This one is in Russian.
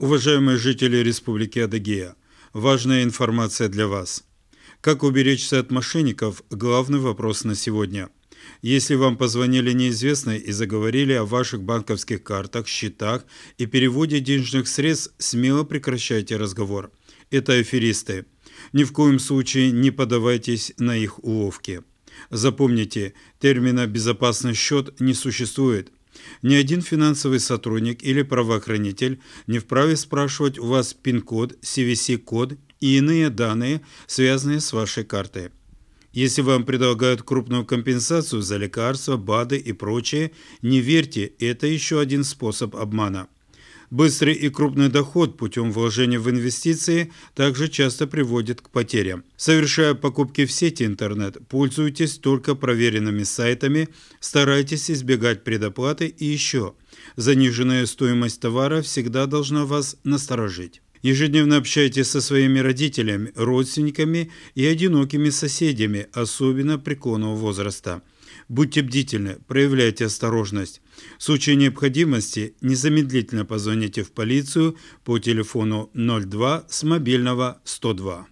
Уважаемые жители Республики Адыгея, важная информация для вас. Как уберечься от мошенников – главный вопрос на сегодня. Если вам позвонили неизвестные и заговорили о ваших банковских картах, счетах и переводе денежных средств, смело прекращайте разговор. Это аферисты. Ни в коем случае не поддавайтесь на их уловки. Запомните, термина «безопасный счет» не существует – ни один финансовый сотрудник или правоохранитель не вправе спрашивать у вас пин-код, CVC-код и иные данные, связанные с вашей картой. Если вам предлагают крупную компенсацию за лекарства, БАДы и прочее, не верьте, это еще один способ обмана – Быстрый и крупный доход путем вложения в инвестиции также часто приводит к потерям. Совершая покупки в сети интернет, пользуйтесь только проверенными сайтами, старайтесь избегать предоплаты и еще. Заниженная стоимость товара всегда должна вас насторожить. Ежедневно общайтесь со своими родителями, родственниками и одинокими соседями, особенно преклонного возраста. Будьте бдительны, проявляйте осторожность. В случае необходимости незамедлительно позвоните в полицию по телефону 02 с мобильного 102.